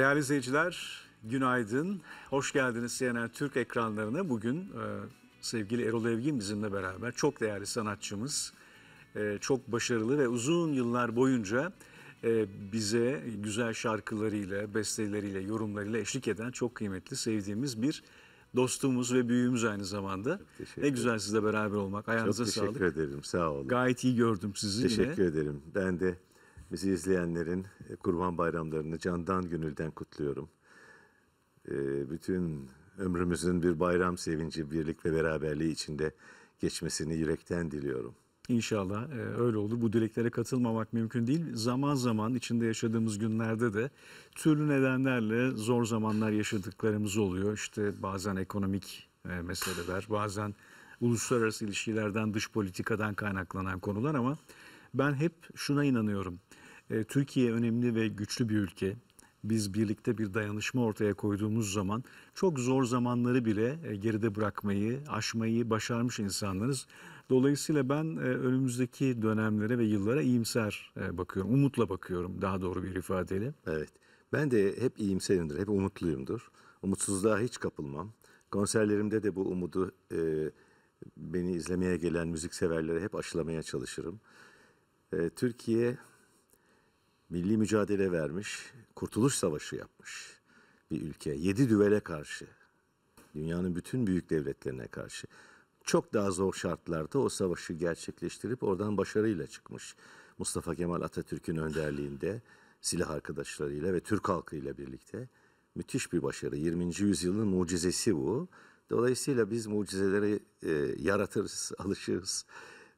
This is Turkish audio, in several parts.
Değerli izleyiciler, günaydın. Hoş geldiniz CNN Türk ekranlarına. Bugün e, sevgili Erol Evgin bizimle beraber çok değerli sanatçımız, e, çok başarılı ve uzun yıllar boyunca e, bize güzel şarkılarıyla, besteleriyle, yorumlarıyla eşlik eden çok kıymetli, sevdiğimiz bir dostumuz ve büyüğümüz aynı zamanda. Ne güzel sizle beraber olmak. Ayağınıza sağlık. Çok teşekkür sağlık. ederim. Sağ olun. Gayet iyi gördüm sizi teşekkür yine. Teşekkür ederim. Ben de Bizi izleyenlerin e, kurban bayramlarını candan gönülden kutluyorum. E, bütün ömrümüzün bir bayram sevinci, birlik ve beraberliği içinde geçmesini yürekten diliyorum. İnşallah e, öyle olur. Bu dileklere katılmamak mümkün değil. Zaman zaman içinde yaşadığımız günlerde de türlü nedenlerle zor zamanlar yaşadıklarımız oluyor. İşte bazen ekonomik e, meseleler, bazen uluslararası ilişkilerden, dış politikadan kaynaklanan konular ama ben hep şuna inanıyorum. E, Türkiye önemli ve güçlü bir ülke. Biz birlikte bir dayanışma ortaya koyduğumuz zaman çok zor zamanları bile e, geride bırakmayı, aşmayı başarmış insanlarız. Dolayısıyla ben e, önümüzdeki dönemlere ve yıllara iyimser bakıyorum, umutla bakıyorum daha doğru bir ifadeyle. Evet, ben de hep iyimserimdir, hep umutluyumdur. Umutsuzluğa hiç kapılmam. Konserlerimde de bu umudu e, beni izlemeye gelen müzikseverlere hep aşılamaya çalışırım. E, Türkiye milli mücadele vermiş, kurtuluş savaşı yapmış bir ülke. Yedi düvele karşı, dünyanın bütün büyük devletlerine karşı çok daha zor şartlarda o savaşı gerçekleştirip oradan başarıyla çıkmış. Mustafa Kemal Atatürk'ün önderliğinde silah arkadaşlarıyla ve Türk halkıyla birlikte müthiş bir başarı. 20. yüzyılın mucizesi bu. Dolayısıyla biz mucizeleri e, yaratırız, alışırız.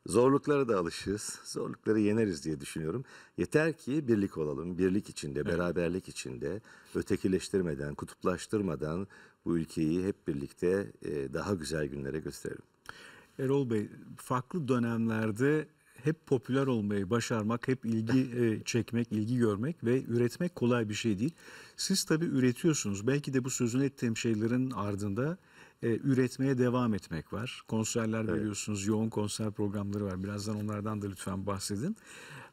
Zorluklara da alışığız. Zorlukları yeneriz diye düşünüyorum. Yeter ki birlik olalım. Birlik içinde, beraberlik içinde, ötekileştirmeden, kutuplaştırmadan bu ülkeyi hep birlikte e, daha güzel günlere gösterelim. Erol Bey, farklı dönemlerde hep popüler olmayı başarmak, hep ilgi e, çekmek, ilgi görmek ve üretmek kolay bir şey değil. Siz tabii üretiyorsunuz. Belki de bu sözünü ettiğim şeylerin ardında e, üretmeye devam etmek var. Konserler evet. biliyorsunuz yoğun konser programları var. Birazdan onlardan da lütfen bahsedin.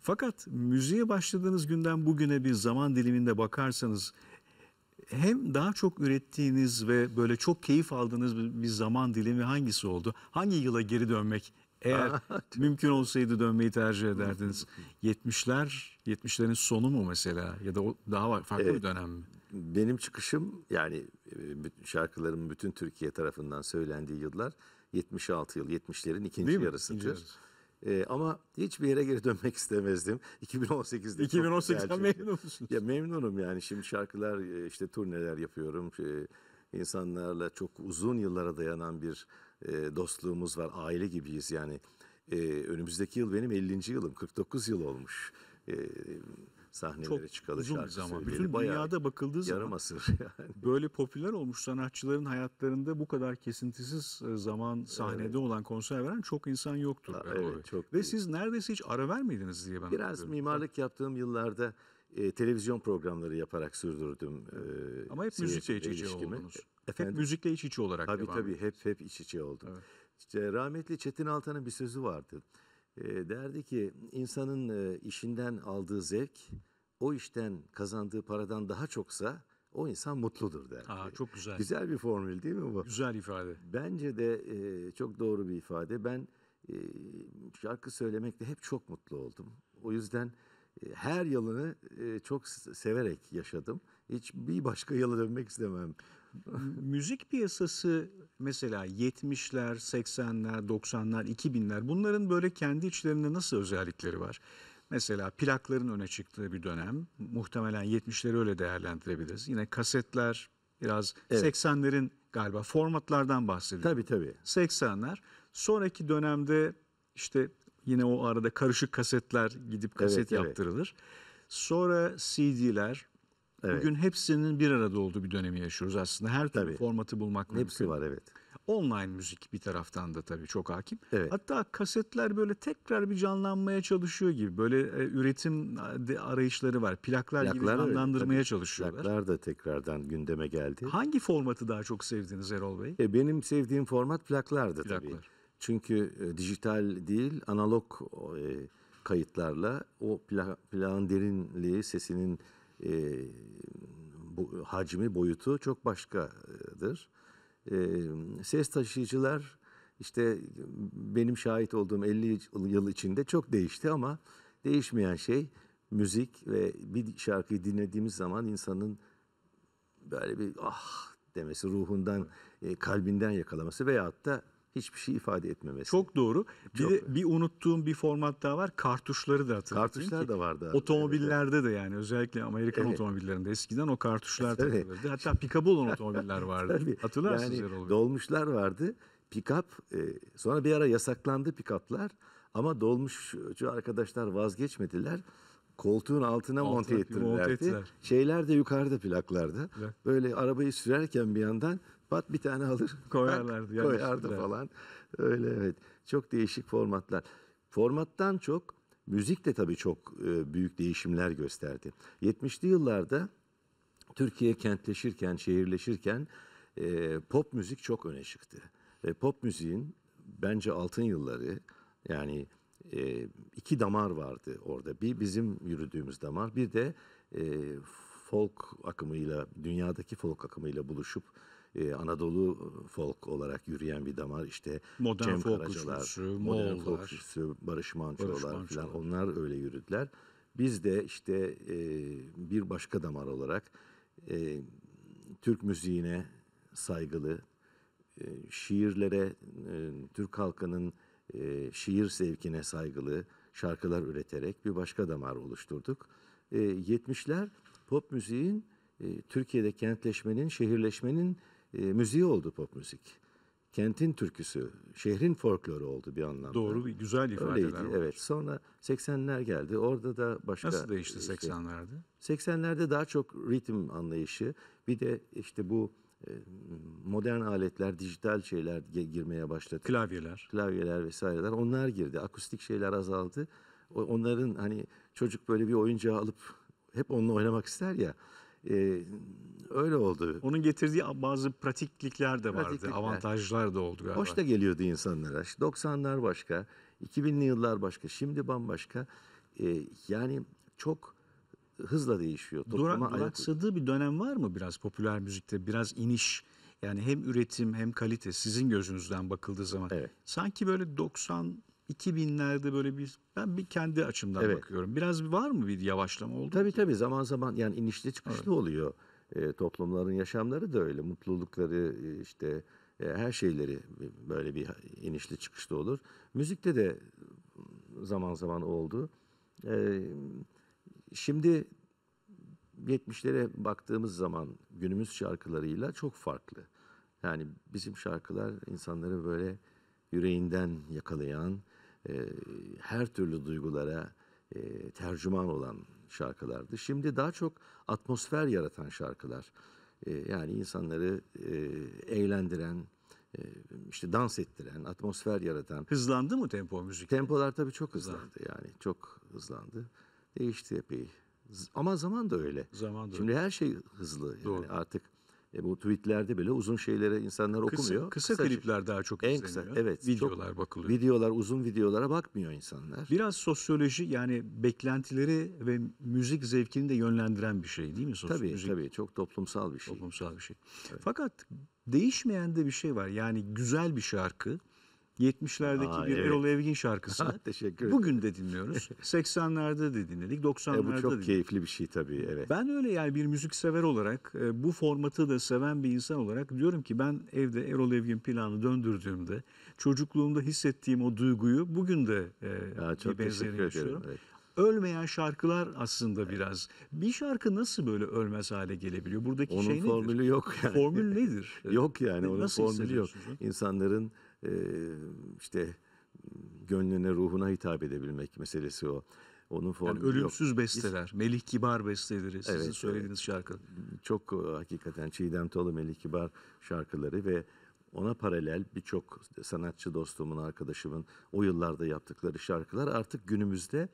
Fakat müziğe başladığınız günden bugüne bir zaman diliminde bakarsanız hem daha çok ürettiğiniz ve böyle çok keyif aldığınız bir zaman dilimi hangisi oldu? Hangi yıla geri dönmek eğer mümkün olsaydı dönmeyi tercih ederdiniz? 70'ler, 70'lerin sonu mu mesela ya da daha farklı evet. bir dönem mi? benim çıkışım yani e, şarkılarım bütün Türkiye tarafından söylendiği yıllar 76 yıl, 70'lerin ikinci Değil yarısıdır. Ee, ama hiçbir yere geri dönmek istemezdim. 2018'de 2018'den memnun musunuz? Ya memnunum yani. Şimdi şarkılar e, işte turneler yapıyorum. Ee, insanlarla çok uzun yıllara dayanan bir e, dostluğumuz var. Aile gibiyiz yani. Ee, önümüzdeki yıl benim 50. yılım. 49 yıl olmuş. Ee, sahnelere çok çıkalı uzun şarkı zaman. Bütün Bayağı dünyada bakıldığı zaman yarım asır yani. böyle popüler olmuş sanatçıların hayatlarında bu kadar kesintisiz e, zaman sahnede evet. olan konser veren çok insan yoktur. Ha, evet, çok. Ve değil. siz neredeyse hiç ara vermediniz diye ben Biraz hatırladım. mimarlık yaptığım yıllarda e, televizyon programları yaparak sürdürdüm. E, Ama hep müzikle iç içe oldunuz. Efendim? Hep müzikle iç içe olarak tabii, devam Tabii tabii hep, hep iç içe oldum. Evet. İşte rahmetli Çetin Altan'ın bir sözü vardı. Ee, derdi ki insanın e, işinden aldığı zevk o işten kazandığı paradan daha çoksa o insan mutludur der. Aa, çok güzel. Güzel bir formül değil mi bu? Güzel ifade. Bence de e, çok doğru bir ifade. Ben e, şarkı söylemekte hep çok mutlu oldum. O yüzden e, her yılını e, çok severek yaşadım. Hiç bir başka yıla dönmek istemem müzik piyasası mesela 70'ler, 80'ler, 90'lar, 2000'ler bunların böyle kendi içlerinde nasıl özellikleri var? Mesela plakların öne çıktığı bir dönem muhtemelen 70'leri öyle değerlendirebiliriz. Yine kasetler biraz evet. 80'lerin galiba formatlardan bahsediyor. Tabii tabii. 80'ler sonraki dönemde işte yine o arada karışık kasetler gidip kaset evet, yaptırılır. Evet. Sonra CD'ler Evet. Bugün hepsinin bir arada olduğu bir dönemi yaşıyoruz aslında. Her türlü formatı bulmak Hepsi mümkün. Hepsi var evet. Online müzik bir taraftan da tabii çok hakim. Evet. Hatta kasetler böyle tekrar bir canlanmaya çalışıyor gibi. Böyle e, üretim arayışları var. Plaklar, Plaklar gibi canlandırmaya öyle, çalışıyorlar. Plaklar da tekrardan gündeme geldi. Hangi formatı daha çok sevdiniz Erol Bey? E, benim sevdiğim format plaklardı Plaklar. tabii. Çünkü e, dijital değil analog e, kayıtlarla o pla plağın derinliği, sesinin e, bu, hacmi, boyutu çok başkadır. E, ses taşıyıcılar işte benim şahit olduğum 50 yıl içinde çok değişti ama değişmeyen şey müzik ve bir şarkıyı dinlediğimiz zaman insanın böyle bir ah demesi, ruhundan, e, kalbinden yakalaması veyahut da hiçbir şey ifade etmemesi. Çok doğru. Bir, Çok. bir unuttuğum bir format daha var. Kartuşları da hatırlatayım. Kartuşlar ki, da vardı. Otomobillerde evet. de yani özellikle Amerikan evet. otomobillerinde eskiden o kartuşlar evet. takılırdı. Hatta olan otomobiller vardı. Tabii. Hatırlarsınız yani, Dolmuşlar vardı. Pikap e, sonra bir ara yasaklandı pikaplar ama dolmuşçu arkadaşlar vazgeçmediler koltuğun altına monte ettirdiler. Şeyler de yukarıda plaklarda. Böyle arabayı sürerken bir yandan pat bir tane alır koyarlardı. Tak, koyardı falan. Öyle evet. Çok değişik formatlar. Formattan çok müzik de tabii çok e, büyük değişimler gösterdi. 70'li yıllarda Türkiye kentleşirken, şehirleşirken e, pop müzik çok öne çıktı. Ve pop müziğin bence altın yılları yani e, iki damar vardı orada. Bir bizim yürüdüğümüz damar bir de e, folk akımıyla dünyadaki folk akımıyla buluşup e, Anadolu e, folk olarak yürüyen bir damar işte modern Cem folk Karacalar, üçlüsü, modern Moğollar, folk üçlüsü, Barış Manço'lar Barış falan onlar öyle yürüdüler. Biz de işte e, bir başka damar olarak e, Türk müziğine saygılı, e, şiirlere, e, Türk halkının e, şiir sevkine saygılı şarkılar üreterek bir başka damar oluşturduk. E, 70'ler pop müziğin e, Türkiye'de kentleşmenin, şehirleşmenin e, müziği oldu pop müzik. Kentin türküsü, şehrin folkloru oldu bir anlamda. Doğru, bir güzel ifadeler Öyleydi, var. Evet, sonra 80'ler geldi. Orada da başka... Nasıl değişti işte, 80'lerde? 80'lerde daha çok ritim anlayışı. Bir de işte bu e, modern aletler, dijital şeyler girmeye başladı. Klavyeler. Klavyeler vesaireler. Onlar girdi. Akustik şeyler azaldı. Onların hani çocuk böyle bir oyuncağı alıp hep onunla oynamak ister ya. E, öyle oldu. Onun getirdiği bazı pratiklikler de vardı, pratiklikler. avantajlar da oldu galiba. Hoş da geliyordu insanlara. 90'lar başka, 2000'li yıllar başka, şimdi bambaşka. E, yani çok hızla değişiyor. Topluma Durak, duraksadığı bir dönem var mı biraz popüler müzikte? Biraz iniş, yani hem üretim hem kalite sizin gözünüzden bakıldığı zaman. Evet. Sanki böyle 90 2000'lerde böyle bir ben bir kendi açımdan evet. bakıyorum. Biraz var mı bir yavaşlama oldu? Tabii tabii zaman zaman yani inişli çıkışlı evet. oluyor. E, toplumların yaşamları da öyle. Mutlulukları e, işte e, her şeyleri böyle bir inişli çıkışlı olur. Müzikte de zaman zaman oldu. E, şimdi 70'lere baktığımız zaman günümüz şarkılarıyla çok farklı. Yani bizim şarkılar insanları böyle yüreğinden yakalayan, e, her türlü duygulara e, tercüman olan şarkılardı. Şimdi daha çok atmosfer yaratan şarkılar. E, yani insanları e, eğlendiren, e, işte dans ettiren, atmosfer yaratan. Hızlandı mı tempo müzik? Tempolar tabii çok hızlandı, yani çok hızlandı. Değişti epey. Ama zaman da öyle. Zaman da Şimdi öyle. her şey hızlı. Yani Doğru. Artık e, bu tweetlerde bile uzun şeylere insanlar okumuyor. Kısa, kısa klipler daha çok en izleniyor. Kısa, evet. Videolar çok, bakılıyor. Videolar uzun videolara bakmıyor insanlar. Biraz sosyoloji yani beklentileri ve müzik zevkini de yönlendiren bir şey değil mi? Sos tabii müzik. tabii çok toplumsal bir şey. Toplumsal bir şey. Evet. Fakat değişmeyen de bir şey var. Yani güzel bir şarkı 70'lerdeki Aa, bir evet. Erol Evgin şarkısı. Teşekkür ederim. bugün de dinliyoruz. 80'lerde de dinledik, 90'larda e, Bu çok dinledik. keyifli bir şey tabii evet. Ben öyle yani bir müzik sever olarak, e, bu formatı da seven bir insan olarak diyorum ki ben evde Erol Evgin planı döndürdüğümde çocukluğumda hissettiğim o duyguyu bugün de e, ya, çok bir benzerini yaşıyorum. Evet. Ölmeyen şarkılar aslında evet. biraz. Bir şarkı nasıl böyle ölmez hale gelebiliyor? Buradaki onun şey nedir? Onun formülü yok yani. Formül nedir? yok yani onun Nasıl formülü yok. İnsanların ee, işte gönlüne ruhuna hitap edebilmek meselesi o. Onun formu yani ölümsüz yok. besteler, Melih Kibar besteleri sizin evet, söylediğiniz evet. şarkı. Çok e, hakikaten Çiğdem Tolu Melih Kibar şarkıları ve ona paralel birçok sanatçı dostumun, arkadaşımın o yıllarda yaptıkları şarkılar artık günümüzde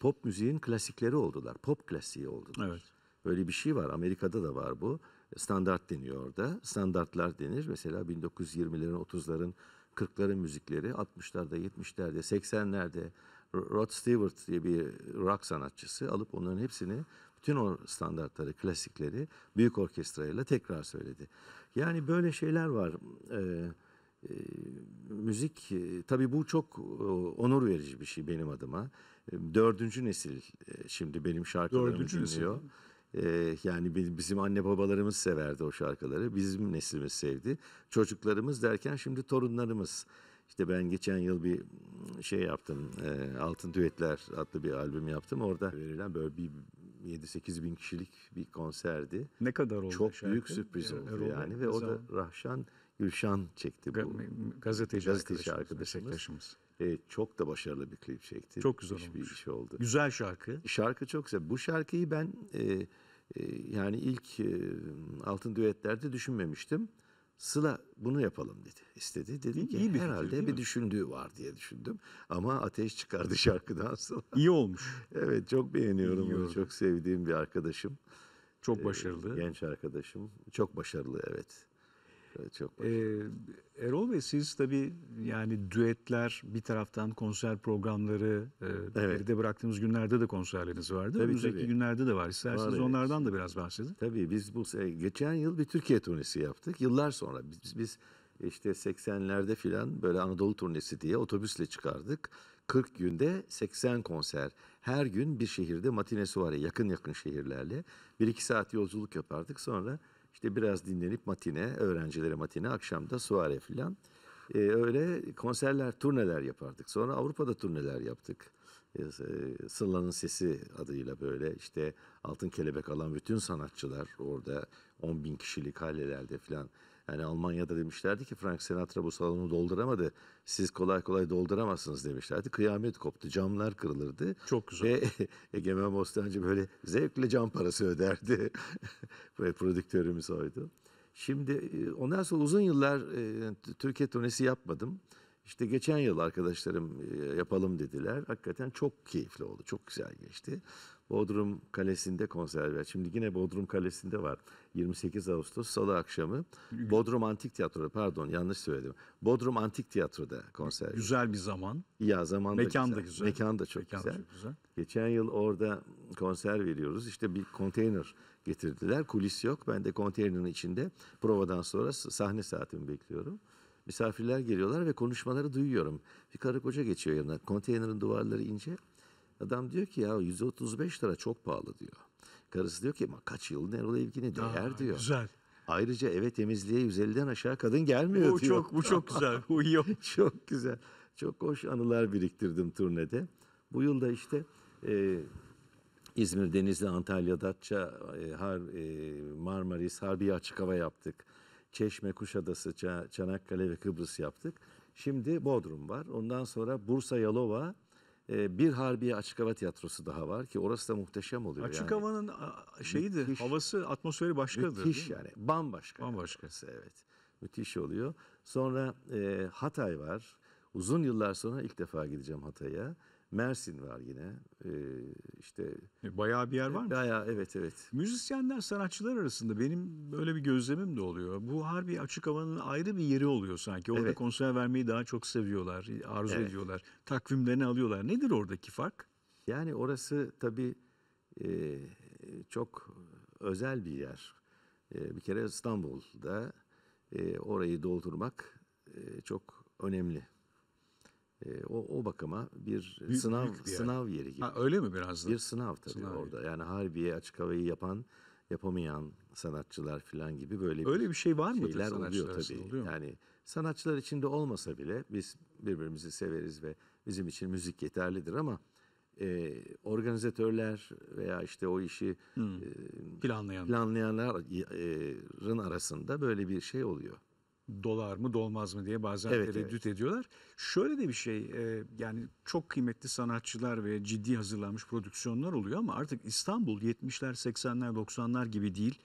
pop müziğin klasikleri oldular. Pop klasiği oldular. Evet. Böyle bir şey var. Amerika'da da var bu. Standart deniyor orada. Standartlar denir. Mesela 1920'lerin, 30'ların 40'ların müzikleri 60'larda, 70'lerde, 80'lerde Rod Stewart diye bir rock sanatçısı alıp onların hepsini bütün o standartları, klasikleri büyük orkestrayla tekrar söyledi. Yani böyle şeyler var. Ee, e, müzik e, tabii bu çok e, onur verici bir şey benim adıma. E, dördüncü nesil e, şimdi benim şarkılarımı dinliyor. Nesil. Eh, yani bizim anne babalarımız severdi o şarkıları. Bizim neslimiz sevdi. Çocuklarımız derken şimdi torunlarımız. İşte ben geçen yıl bir şey yaptım. Eh, Altın Düetler adlı bir albüm yaptım. Orada verilen böyle bir 7-8 bin kişilik bir konserdi. Ne kadar oldu Çok şarkı? büyük sürpriz oldu yani. Ve o da Rahşan Gülşan çekti bu. Gazeteci, gazeteci arkadaşımız. arkadaşımız. Evet çok da başarılı bir klip çekti. Çok güzel iş, bir olmuş. iş oldu. Güzel şarkı. Şarkı çok güzel. Bu şarkıyı ben e, e, yani ilk e, altın düetlerde düşünmemiştim. Sıla bunu yapalım dedi. İstedi. dedi. iyi, ki iyi bir herhalde fikir, bir mi? düşündüğü var diye düşündüm. Ama ateş çıkardı şarkıdan sonra. İyi olmuş. evet çok beğeniyorum. İyi oldu. çok sevdiğim bir arkadaşım. Çok başarılı. Ee, genç arkadaşım. Çok başarılı evet çok başarılı. Ee, Erol Bey siz tabii yani düetler bir taraftan konser programları e, evet. geride bıraktığımız günlerde de konserleriniz vardı. Tabii, Önümüzdeki tabii. günlerde de var. İsterseniz var, onlardan da biraz bahsedin. Tabii biz bu geçen yıl bir Türkiye turnesi yaptık. Yıllar sonra biz, biz işte 80'lerde filan böyle Anadolu turnesi diye otobüsle çıkardık. 40 günde 80 konser. Her gün bir şehirde matine suare yakın yakın şehirlerle. Bir iki saat yolculuk yapardık. Sonra işte biraz dinlenip matine, öğrencilere matine, akşamda suare filan. E, öyle konserler, turneler yapardık. Sonra Avrupa'da turneler yaptık. E, ee, Sırla'nın Sesi adıyla böyle işte altın kelebek alan bütün sanatçılar orada 10 bin kişilik halelerde filan yani Almanya'da demişlerdi ki Frank Sinatra bu salonu dolduramadı. Siz kolay kolay dolduramazsınız demişlerdi. Kıyamet koptu. Camlar kırılırdı. Çok güzel. Ve Egemen Bostancı böyle zevkle cam parası öderdi. Ve prodüktörümüz oydu. Şimdi e, ondan sonra uzun yıllar e, Türkiye turnesi yapmadım. İşte geçen yıl arkadaşlarım e, yapalım dediler. Hakikaten çok keyifli oldu. Çok güzel geçti. Bodrum Kalesi'nde konser ver. Şimdi yine Bodrum Kalesi'nde var. 28 Ağustos Salı akşamı Bodrum Antik Tiyatro'da pardon yanlış söyledim. Bodrum Antik Tiyatro'da konser. Güzel, bir zaman. Ya zaman da Mekan güzel. da güzel. Mekan da çok, Mekan güzel. çok güzel. Geçen yıl orada konser veriyoruz. İşte bir konteyner getirdiler. Kulis yok. Ben de konteynerin içinde provadan sonra sahne saatimi bekliyorum. Misafirler geliyorlar ve konuşmaları duyuyorum. Bir karı koca geçiyor yanına. Konteynerin duvarları ince. Adam diyor ki ya 135 lira çok pahalı diyor. Karısı diyor ki ama kaç yılın Erol Evgin'i değer diyor. Güzel. Ayrıca eve temizliğe 150'den aşağı kadın gelmiyor bu diyor. Çok, bu çok güzel. Bu iyi. çok güzel. Çok hoş anılar biriktirdim turnede. Bu yıl da işte e, İzmir, Denizli, Antalya, Datça, e, Har, e, Marmaris, Harbiye açık hava yaptık. Çeşme, Kuşadası, Çanakkale ve Kıbrıs yaptık. Şimdi Bodrum var. Ondan sonra Bursa, Yalova, ee, bir Harbiye Açık Hava Tiyatrosu daha var ki orası da muhteşem oluyor. Açık yani. havanın a, şeyidir, müthiş, havası, atmosferi başkadır. Müthiş yani, bambaşka. Bambaşka. Yani. Evet, müthiş oluyor. Sonra e, Hatay var. Uzun yıllar sonra ilk defa gideceğim Hatay'a. Mersin var yine. Ee, işte e, bayağı bir yer var mı? Bayağı evet evet. Müzisyenler sanatçılar arasında benim böyle bir gözlemim de oluyor. Bu harbi açık havanın ayrı bir yeri oluyor sanki. Orada evet. konser vermeyi daha çok seviyorlar, arzu evet. ediyorlar. Takvimlerini alıyorlar. Nedir oradaki fark? Yani orası tabii e, çok özel bir yer. E, bir kere İstanbul'da e, orayı doldurmak e, çok önemli. E, o, o bakıma bir büyük, sınav büyük bir yer. sınav yeri gibi. Ha, öyle mi biraz da? Bir sınav tabii sınav orada. Yeri. Yani Harbiye açık havayı yapan yapamayan sanatçılar falan gibi böyle Öyle bir şey var mı? Şeyler oluyor tabii. Oluyor mu? Yani sanatçılar içinde olmasa bile biz birbirimizi severiz ve bizim için müzik yeterlidir ama e, organizatörler veya işte o işi hmm. e, planlayan planlayanların arasında böyle bir şey oluyor dolar mı dolmaz mı diye bazen evet, tereddüt evet. ediyorlar. Şöyle de bir şey e, yani çok kıymetli sanatçılar ve ciddi hazırlanmış prodüksiyonlar oluyor ama artık İstanbul 70'ler 80'ler 90'lar gibi değil.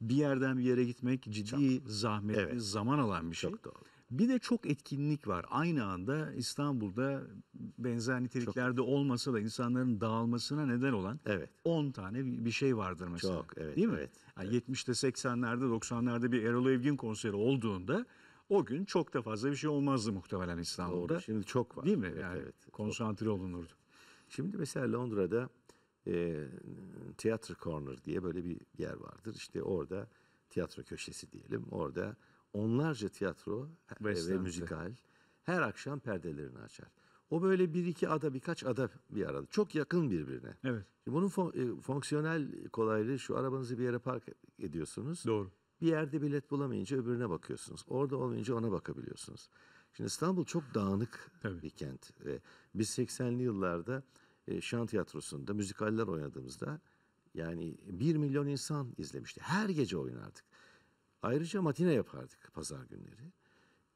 Bir yerden bir yere gitmek ciddi çok. zahmetli evet. zaman alan bir şey. Çok doğru. Bir de çok etkinlik var. Aynı anda İstanbul'da benzer niteliklerde çok. olmasa da insanların dağılmasına neden olan evet. 10 tane bir şey vardır mesela. Çok, evet, Değil mi? Evet, yani 70'te 80'lerde 90'larda bir Erol Evgin konseri olduğunda o gün çok da fazla bir şey olmazdı muhtemelen İstanbul'da. Doğru. Şimdi çok var. Değil mi? Evet, yani evet. konsantre çok. olunurdu. Şimdi mesela Londra'da e, Theatre Corner diye böyle bir yer vardır. İşte orada tiyatro köşesi diyelim. Orada onlarca tiyatro West e, ve müzikal her akşam perdelerini açar. O böyle bir iki ada birkaç ada bir arada. Çok yakın birbirine. Evet. Şimdi bunun e, fonksiyonel kolaylığı şu arabanızı bir yere park ediyorsunuz. Doğru. Bir yerde bilet bulamayınca öbürüne bakıyorsunuz. Orada olmayınca ona bakabiliyorsunuz. Şimdi İstanbul çok dağınık Tabii. bir kent. E, Biz 80'li yıllarda e, Şan Tiyatrosu'nda müzikaller oynadığımızda yani 1 milyon insan izlemişti. Her gece oynardık. Ayrıca matine yapardık pazar günleri.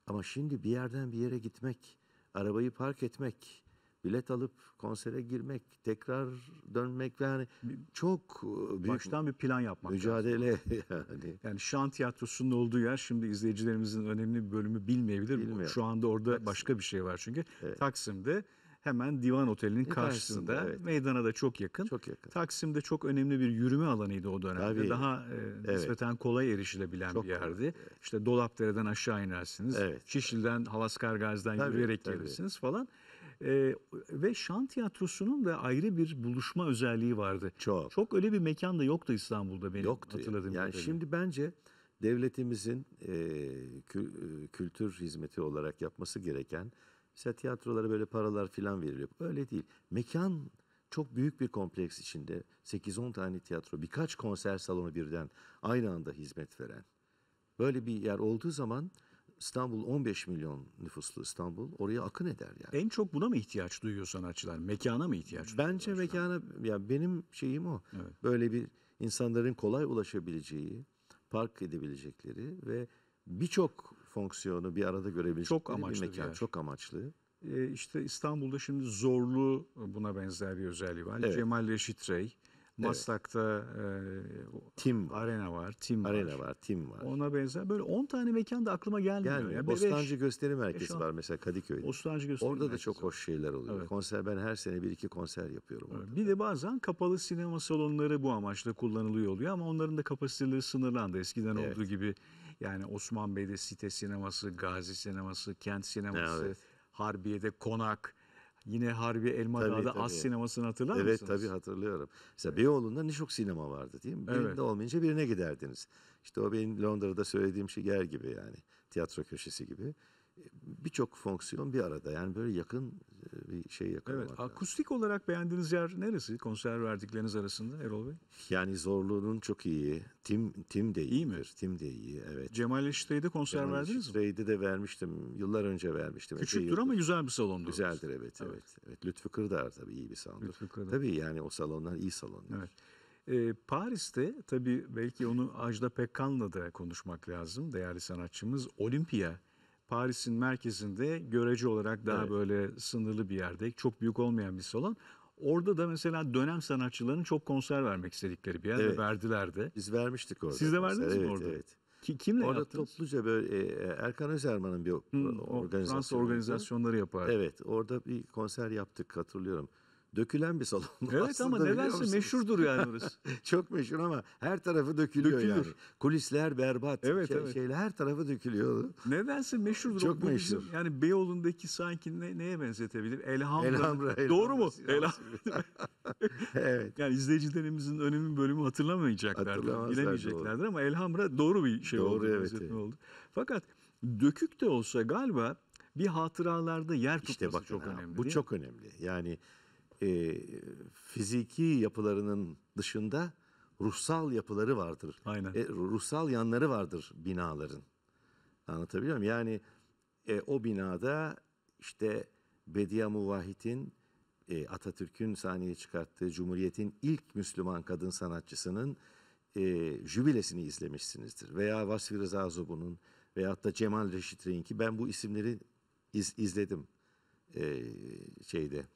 Ama şimdi bir yerden bir yere gitmek, arabayı park etmek, bilet alıp konsere girmek, tekrar dönmek ve yani çok e, büyük baştan bir plan yapmak. Mücadele lazım. yani. Yani Şan Tiyatrosu'nun olduğu yer şimdi izleyicilerimizin önemli bir bölümü bilmeyebilir. Bilmiyorum. Şu anda orada Taksim. başka bir şey var çünkü. Evet. Taksim'de hemen Divan Oteli'nin e, karşısında. karşısında evet. Meydana da çok yakın. Çok yakın. Taksim'de çok önemli bir yürüme alanıydı o dönemde. Tabii. Daha e, evet. nispeten kolay erişilebilen çok bir yerdi. Kolay. İşte Dolapdere'den aşağı inersiniz. Evet. Şişli'den, Havaskar Gazi'den tabii, yürüyerek gelirsiniz falan. Ee, ve şan tiyatrosunun da ayrı bir buluşma özelliği vardı. Çok. Çok öyle bir mekan da yoktu İstanbul'da benim yoktu. hatırladığım yani Şimdi bence devletimizin e, kü, e, kültür hizmeti olarak yapması gereken Mesela tiyatrolara böyle paralar filan veriliyor. Öyle değil. Mekan çok büyük bir kompleks içinde 8-10 tane tiyatro, birkaç konser salonu birden aynı anda hizmet veren. Böyle bir yer olduğu zaman İstanbul 15 milyon nüfuslu İstanbul oraya akın eder yani. En çok buna mı ihtiyaç duyuyor sanatçılar? Mekana mı ihtiyaç duyuyor? Bence mekana ya benim şeyim o. Evet. Böyle bir insanların kolay ulaşabileceği, park edebilecekleri ve birçok fonksiyonu bir arada görebilecek çok amaçlı bir mekan. Yani. Çok amaçlı. E, işte İstanbul'da şimdi zorlu e, buna benzer bir özelliği var. Evet. Cemal Reşit Rey. Maslak'ta e, Tim var. Arena var, Tim Arena var. var, Tim var. Ona benzer böyle 10 tane mekan da aklıma gelmiyor. Gelmiyor. Yani. Bostancı Gösteri Merkezi var mesela Kadıköy'de. Bostancı Gösteri Orada da çok hoş şeyler oluyor. Evet. Konser ben her sene bir iki konser yapıyorum evet. orada. Bir de bazen kapalı sinema salonları bu amaçla kullanılıyor oluyor ama onların da kapasiteleri sınırlandı. Eskiden evet. olduğu gibi yani Osman Bey'de site sineması, Gazi sineması, kent sineması, evet. Harbiye'de konak, yine Harbi Elmadağ'da Az sinemasını hatırlar evet, mısınız? Evet tabii hatırlıyorum. Mesela evet. Beyoğlu'nda ne çok sinema vardı değil mi? Evet. Birinde olmayınca birine giderdiniz. İşte o benim Londra'da söylediğim şey yer gibi yani. Tiyatro köşesi gibi birçok fonksiyon bir arada. Yani böyle yakın e, bir şey yakalamak. Evet, akustik yani. olarak beğendiğiniz yer neresi? Konser verdikleriniz arasında Erol Bey? Yani zorluğunun çok iyi. Tim tim de iyi. İyi mi? Tim de iyi. Evet. Cemal Eşitre'de konser Cemal verdiniz mi? Eşitre'de de vermiştim. Yıllar önce vermiştim. Küçüktür ama güzel bir salondur. Güzeldir evet, evet evet. evet. Lütfü Kırdar tabii iyi bir salondur. Lütfü Kırdar. Tabii yani o salonlar iyi salonlar. Evet. E, Paris'te tabii belki onu Ajda Pekkan'la da konuşmak lazım değerli sanatçımız. Olimpia. Paris'in merkezinde görece olarak daha evet. böyle sınırlı bir yerde, çok büyük olmayan bir salon. Orada da mesela dönem sanatçılarının çok konser vermek istedikleri bir yer evet. verdiler de. Biz vermiştik orada. Siz de verdiniz mesela. mi evet, orada? Evet. Ki, kimle Orada yaptınız? topluca böyle e, e, Erkan Özerman'ın bir hmm, organizasyonu. Fransa organizasyonları yapar. Evet orada bir konser yaptık hatırlıyorum dökülen bir salon. Evet Aslında ama nedense meşhurdur yani orası. Çok meşhur ama her tarafı dökülüyor Dökülür. yani. Kulisler berbat. Evet, şey, evet. Şeyle her tarafı dökülüyor. Nedense meşhurdur. Çok Bu meşhur. Bizim, yani Beyoğlu'ndaki sanki ne, neye benzetebilir? Elhamra. Elhamra. Doğru mu? Elhamra. evet. Yani izleyicilerimizin önemli bölümü hatırlamayacaklardır. Bilemeyeceklerdir ama Elhamra doğru bir şey doğru, oldu. Doğru evet. evet. Oldu. Fakat dökük de olsa galiba bir hatıralarda yer tutması işte bakın, çok önemli. Bu çok önemli. Yani e, fiziki yapılarının dışında ruhsal yapıları vardır. Aynen. E, ruhsal yanları vardır binaların. Anlatabiliyor muyum? Yani e, o binada işte Bediye Muvahit'in e, Atatürk'ün sahneye çıkarttığı Cumhuriyet'in ilk Müslüman kadın sanatçısının e, jübilesini izlemişsinizdir. Veya Vasfi Rıza Zubu'nun veyahut da Cemal Reşit ki ben bu isimleri iz, izledim e, şeyde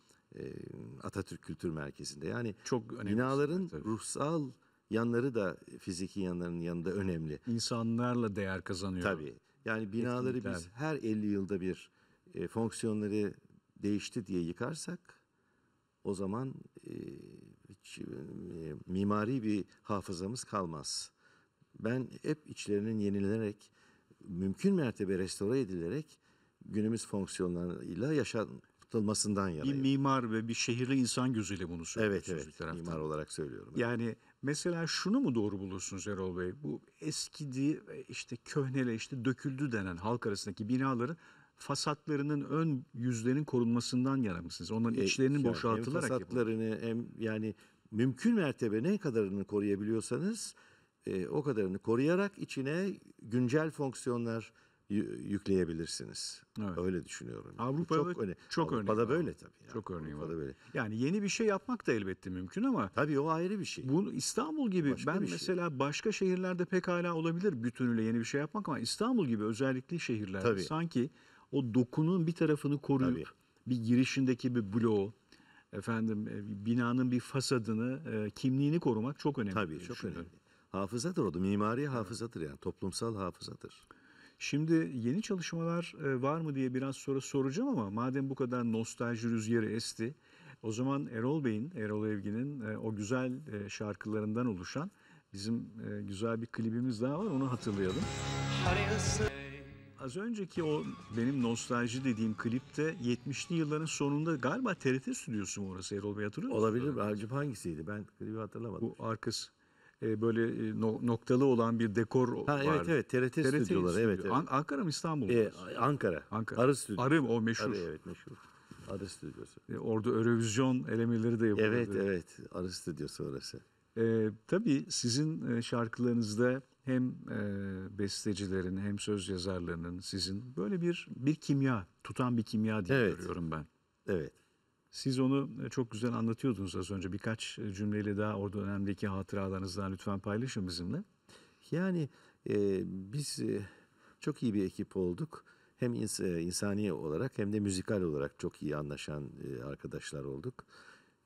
Atatürk Kültür Merkezi'nde. Yani çok önemli binaların tabii. Şey, ruhsal yanları da fiziki yanlarının yanında önemli. İnsanlarla değer kazanıyor. Tabii. Yani binaları Etkinlikler. biz her 50 yılda bir e, fonksiyonları değişti diye yıkarsak o zaman e, hiç, e, mimari bir hafızamız kalmaz. Ben hep içlerinin yenilenerek mümkün mertebe restore edilerek günümüz fonksiyonlarıyla yaşan tutulmasından yana. Bir mimar ve bir şehirli insan gözüyle bunu söylüyorum Evet evet taraftan. mimar olarak söylüyorum. Evet. Yani mesela şunu mu doğru buluyorsunuz Erol Bey? Bu eskidi işte köhneleşti döküldü denen halk arasındaki binaların fasatlarının ön yüzlerinin korunmasından yana mısınız? Onların e, içlerinin yani boşaltılarak hem fasatlarını yapılıyor. hem yani mümkün mertebe ne kadarını koruyabiliyorsanız e, o kadarını koruyarak içine güncel fonksiyonlar yükleyebilirsiniz. Evet. Öyle düşünüyorum. Yani. Avrupa'da çok, öne, çok Avrupa'da örneği var. böyle tabii. Yani. Çok örneği Avrupa'da var. Böyle. Yani yeni bir şey yapmak da elbette mümkün ama tabii o ayrı bir şey. Bu İstanbul gibi başka ben şey. mesela şey. başka şehirlerde pekala olabilir bütünüyle yeni bir şey yapmak ama İstanbul gibi özellikle şehirlerde tabii. sanki o dokunun bir tarafını koruyup tabii. bir girişindeki bir bloğu efendim e, binanın bir fasadını, e, kimliğini korumak çok önemli. Tabii çok önemli. Hafızadır o da mimari hafızadır yani toplumsal hafızadır. Şimdi yeni çalışmalar e, var mı diye biraz sonra soracağım ama madem bu kadar nostalji rüzgarı esti o zaman Erol Bey'in, Erol Evgin'in e, o güzel e, şarkılarından oluşan bizim güzel bir klibimiz daha var onu hatırlayalım. Az önceki o benim nostalji dediğim klipte 70'li yılların sonunda galiba TRT stüdyosu mu orası Erol Bey hatırlıyor musun? Olabilir. Acaba hangisiydi? Ben klibi hatırlamadım. Bu arkası. E, böyle e, noktalı olan bir dekor ha, var. Evet evet TRT, TRT stüdyoları stüdyo. evet. evet. An- Ankara mı İstanbul mu? Ee, Ankara. Ankara. Arı stüdyosu. Arı o meşhur. Arı evet meşhur. Arı stüdyosu. E, orada Eurovision elemeleri de yapılıyor. Evet evet Arı stüdyosu orası. E, tabii sizin e, şarkılarınızda hem e, bestecilerin hem söz yazarlarının sizin böyle bir bir kimya tutan bir kimya diye evet. görüyorum ben. Evet. Siz onu e, çok güzel anlatıyordunuz az önce. Birkaç e, cümleyle daha orada dönemdeki hatıralarınızdan lütfen paylaşın bizimle. Yani e, biz e, çok iyi bir ekip olduk. Hem ins e, insani olarak hem de müzikal olarak çok iyi anlaşan e, arkadaşlar olduk.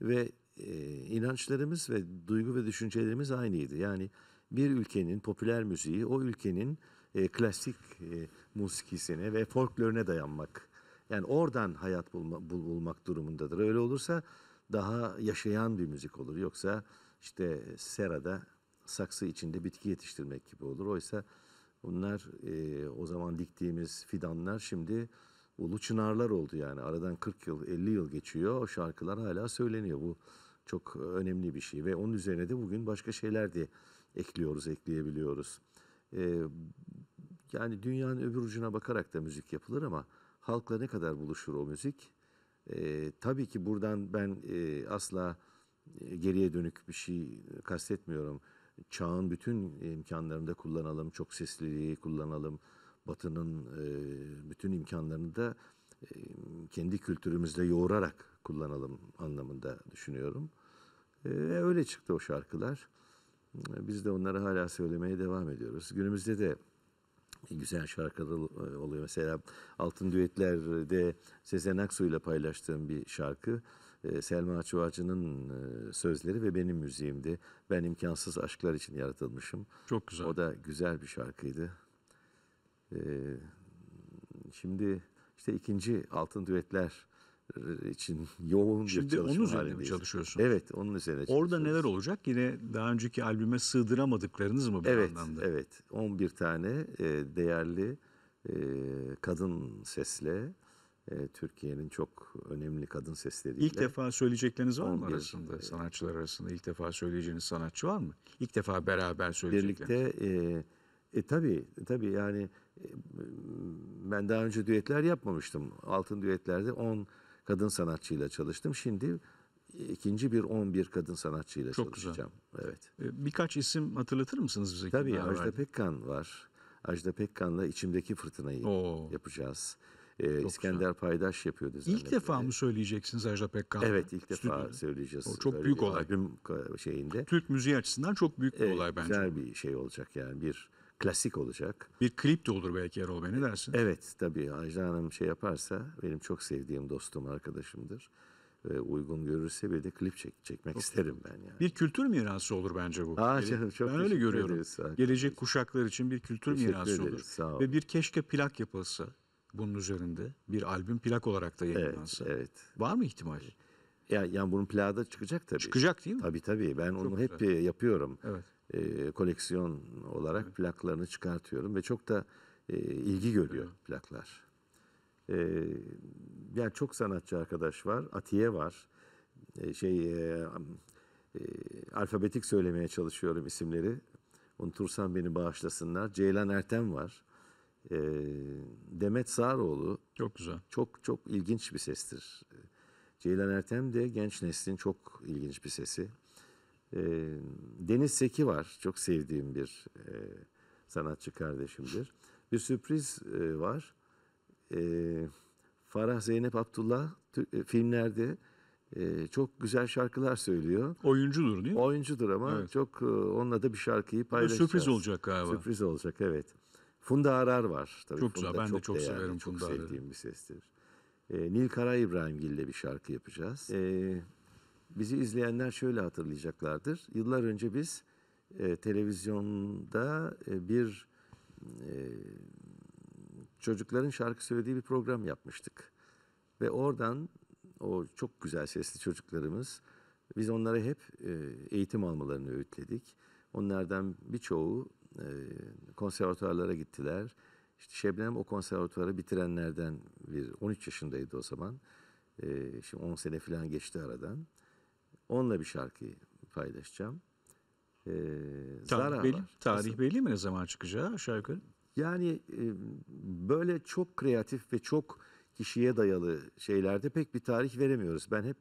Ve e, inançlarımız ve duygu ve düşüncelerimiz aynıydı. Yani bir ülkenin popüler müziği o ülkenin e, klasik e, musikisine ve folklorine dayanmak yani oradan hayat bulma, bul, bulmak durumundadır. Öyle olursa daha yaşayan bir müzik olur. Yoksa işte serada saksı içinde bitki yetiştirmek gibi olur. Oysa bunlar e, o zaman diktiğimiz fidanlar şimdi ulu çınarlar oldu yani. Aradan 40 yıl 50 yıl geçiyor o şarkılar hala söyleniyor. Bu çok önemli bir şey ve onun üzerine de bugün başka şeyler de ekliyoruz, ekleyebiliyoruz. E, yani dünyanın öbür ucuna bakarak da müzik yapılır ama halkla ne kadar buluşur o müzik? E, tabii ki buradan ben e, asla e, geriye dönük bir şey kastetmiyorum. Çağın bütün imkanlarında kullanalım, çok sesliliği kullanalım. Batı'nın e, bütün imkanlarını da e, kendi kültürümüzde yoğurarak kullanalım anlamında düşünüyorum. E, öyle çıktı o şarkılar. E, biz de onları hala söylemeye devam ediyoruz. Günümüzde de güzel şarkılar e, oluyor. Mesela Altın Düetler'de Sezen Aksu ile paylaştığım bir şarkı. E, Selma Açıvacı'nın e, sözleri ve benim müziğimdi. Ben imkansız aşklar için yaratılmışım. Çok güzel. O da güzel bir şarkıydı. Şimdi işte ikinci Altın Düetler e, için yoğun Şimdi çalışma onun üzerine mi çalışıyorsunuz? Evet, onun üzerine Orada neler olacak? Yine daha önceki albüme sığdıramadıklarınız mı bir evet, anlamda? Evet, 11 tane e, değerli e, kadın sesle Türkiye'nin çok önemli kadın sesleriyle. İlk defa söyleyecekleriniz var mı arasında? E, sanatçılar arasında ilk defa söyleyeceğiniz sanatçı var mı? İlk defa beraber söyleyecekleriniz. Birlikte e, e, tabii, tabii yani ben daha önce düetler yapmamıştım. Altın düetlerde 10 kadın sanatçıyla çalıştım. Şimdi ikinci bir 11 kadın sanatçıyla Çok çalışacağım. Güzel. Evet. E, birkaç isim hatırlatır mısınız bize? Tabii Ajda vardı? Pekkan var. Ajda Pekkan'la içimdeki fırtınayı Oo. yapacağız. Ee, İskender güzel. Paydaş yapıyordu zannediyorum. İlk defa mı söyleyeceksiniz Ajda Pekkan? Evet ilk defa Stüdyoda. söyleyeceğiz. O çok büyük olay. Albüm e, şeyinde. Türk müziği açısından çok büyük bir evet, olay bence. Güzel bir şey olacak yani bir klasik olacak. Bir klip de olur belki Erol Bey ne dersin? Evet tabii Ajda Hanım şey yaparsa benim çok sevdiğim dostum arkadaşımdır. Ve uygun görürse bir de klip çek, çekmek çok isterim ben yani. Bir kültür mirası olur bence bu. Aa, canım, çok ben öyle görüyorum. Ederiz, Gelecek kuşaklar için bir kültür teşekkür mirası ederiz, olur. Sağ ol. Ve bir keşke plak yapılsa bunun üzerinde bir albüm plak olarak da yayınlansa. Evet, evet. Var mı ihtimal? Ya yani bunun plağı da çıkacak tabii. Çıkacak değil mi? Tabii tabii. Ben Çok onu güzel. hep e, yapıyorum. Evet e, koleksiyon olarak plaklarını çıkartıyorum ve çok da e, ilgi görüyor plaklar. E, yani çok sanatçı arkadaş var. Atiye var. E, şey e, e, alfabetik söylemeye çalışıyorum isimleri. Unutursam beni bağışlasınlar. Ceylan Ertem var. E, Demet Sağroğlu. Çok güzel. Çok çok ilginç bir sestir. Ceylan Ertem de genç neslin çok ilginç bir sesi. E, Deniz Seki var. Çok sevdiğim bir e, sanatçı kardeşimdir. Bir sürpriz e, var. E, Farah Zeynep Abdullah e, filmlerde e, çok güzel şarkılar söylüyor. Oyuncudur değil mi? Oyuncudur ama evet. çok e, onunla da bir şarkıyı paylaşacağız. Bir Sürpriz olacak galiba. Sürpriz olacak evet. Funda Arar var. Tabii çok Funda güzel ben çok de çok değerli, severim Funda Arar'ı. Çok sevdiğim bir sestir. E, Nil Kara İbrahimgil ile bir şarkı yapacağız. E, bizi izleyenler şöyle hatırlayacaklardır. Yıllar önce biz e, televizyonda e, bir e, çocukların şarkı söylediği bir program yapmıştık. Ve oradan o çok güzel sesli çocuklarımız biz onlara hep e, eğitim almalarını öğütledik. Onlardan birçoğu e, konservatuarlara gittiler. İşte Şebnem o konservatuarı bitirenlerden bir 13 yaşındaydı o zaman. E, şimdi 10 sene falan geçti aradan. Onunla bir şarkıyı paylaşacağım. Ee, tarih Zara belli, Tarih Nasıl? belli mi ne zaman çıkacağı aşağı Yani e, böyle çok kreatif ve çok kişiye dayalı şeylerde pek bir tarih veremiyoruz. Ben hep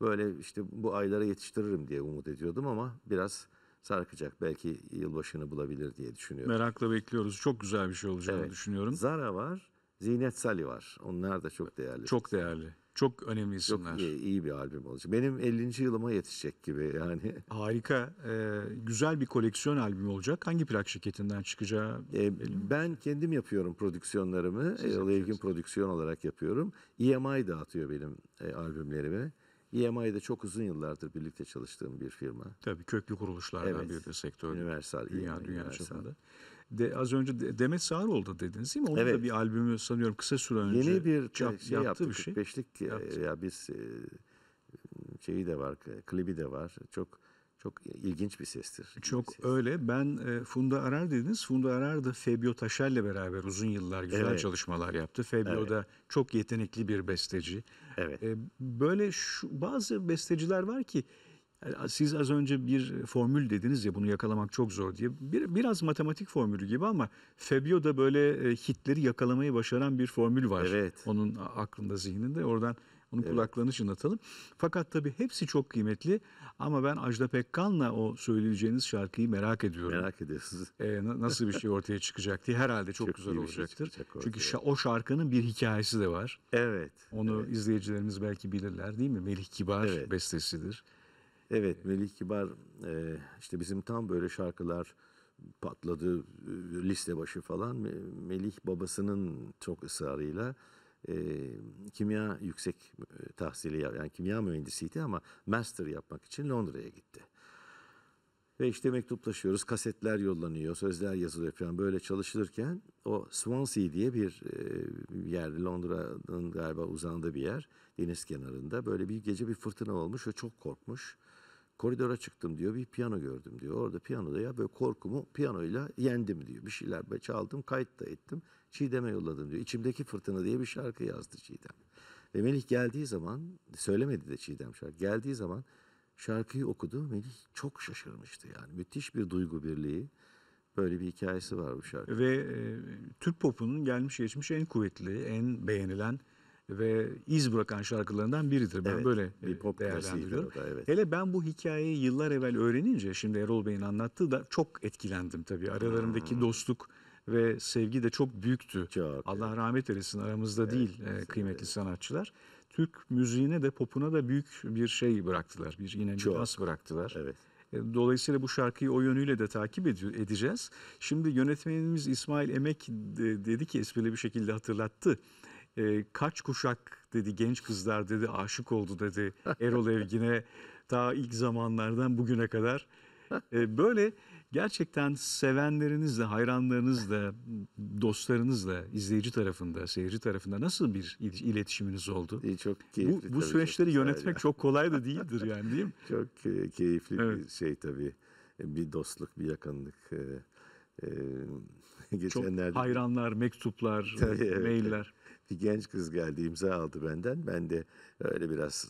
böyle işte bu aylara yetiştiririm diye umut ediyordum ama biraz sarkacak. Belki yılbaşını bulabilir diye düşünüyorum. Merakla bekliyoruz. Çok güzel bir şey olacağını evet. düşünüyorum. Zara var, Zinet Sali var. Onlar da çok değerli. Çok değerli. Çok önemli isimler. Çok iyi, bir albüm olacak. Benim 50. yılıma yetişecek gibi yani. Harika. Ee, güzel bir koleksiyon albümü olacak. Hangi plak şirketinden çıkacağı? Ee, ben kendim yapıyorum prodüksiyonlarımı. Siz e, ee, Levgin prodüksiyon olarak yapıyorum. EMI dağıtıyor benim e, albümlerimi. EMI'de çok uzun yıllardır birlikte çalıştığım bir firma. Tabii köklü kuruluşlardan evet. bir sektör. universal Dünya, EMI, dünya çapında. De, az önce de, Demet Sağaroğlu dediniz değil mi? Onun evet. da bir albümü sanıyorum kısa süre önce Yeni bir yap, şey yaptığı bir şey. Beşlik yaptı. E, ya biz e, şeyi de var, e, klibi de var. Çok çok ilginç bir sestir. Çok bir ses. öyle. Ben e, Funda Arar dediniz. Funda Arar da Febio Taşer'le beraber uzun yıllar güzel evet. çalışmalar yaptı. Febio evet. da çok yetenekli bir besteci. Evet. E, böyle şu, bazı besteciler var ki siz az önce bir formül dediniz ya bunu yakalamak çok zor diye. Bir, biraz matematik formülü gibi ama da böyle e, hitleri yakalamayı başaran bir formül var. Evet. Onun aklında zihninde oradan onun evet. kulaklarını çınlatalım. Fakat tabii hepsi çok kıymetli ama ben Ajda Pekkan'la o söyleyeceğiniz şarkıyı merak ediyorum. Merak ediyorsunuz. Ee, nasıl bir şey ortaya çıkacak diye herhalde çok, çok güzel şey olacaktır. Şey Çünkü şa- o şarkının bir hikayesi de var. Evet. Onu evet. izleyicilerimiz belki bilirler değil mi? Melih Kibar evet. bestesidir. Evet Melih Kibar e, işte bizim tam böyle şarkılar patladı e, liste başı falan. Melih babasının çok ısrarıyla e, kimya yüksek e, tahsili yani kimya mühendisiydi ama master yapmak için Londra'ya gitti. Ve işte mektuplaşıyoruz, kasetler yollanıyor, sözler yazılıyor falan böyle çalışılırken o Swansea diye bir e, yer, Londra'nın galiba uzandığı bir yer, deniz kenarında böyle bir gece bir fırtına olmuş ve çok korkmuş. Koridora çıktım diyor bir piyano gördüm diyor. Orada piyanoda ya böyle korkumu piyanoyla yendim diyor. Bir şeyler böyle çaldım kayıt da ettim. Çiğdem'e yolladım diyor. İçimdeki fırtına diye bir şarkı yazdı Çiğdem. Ve Melih geldiği zaman söylemedi de Çiğdem şarkı. Geldiği zaman şarkıyı okudu. Melih çok şaşırmıştı yani. Müthiş bir duygu birliği. Böyle bir hikayesi var bu şarkı. Ve e, Türk popunun gelmiş geçmiş en kuvvetli, en beğenilen ve iz bırakan şarkılarından biridir. Ben evet, böyle bir e, pop değerlendiriyorum. Da, evet. Hele ben bu hikayeyi yıllar evvel öğrenince şimdi Erol Bey'in anlattığı da çok etkilendim tabii. Aralarındaki hmm. dostluk ve sevgi de çok büyüktü. Çok, Allah evet. rahmet eylesin aramızda evet, değil e, kıymetli evet. sanatçılar. Türk müziğine de popuna da büyük bir şey bıraktılar. Bir yine miras bıraktılar. Evet. E, dolayısıyla bu şarkıyı o yönüyle de takip edeceğiz. Şimdi yönetmenimiz İsmail Emek dedi ki esprili bir şekilde hatırlattı e, kaç kuşak dedi genç kızlar dedi aşık oldu dedi Erol Evgin'e ta ilk zamanlardan bugüne kadar. E, böyle gerçekten sevenlerinizle, hayranlarınızla, dostlarınızla, izleyici tarafında, seyirci tarafında nasıl bir iletişiminiz oldu? İyi, çok keyifli. Bu, bu süreçleri çok yönetmek ya. çok kolay da değildir yani değil mi? Çok keyifli evet. bir şey tabii. E, bir dostluk, bir yakınlık. Ee, geçenlerde... Çok hayranlar, mektuplar, tabii, evet. mailler bir genç kız geldi imza aldı benden. Ben de öyle biraz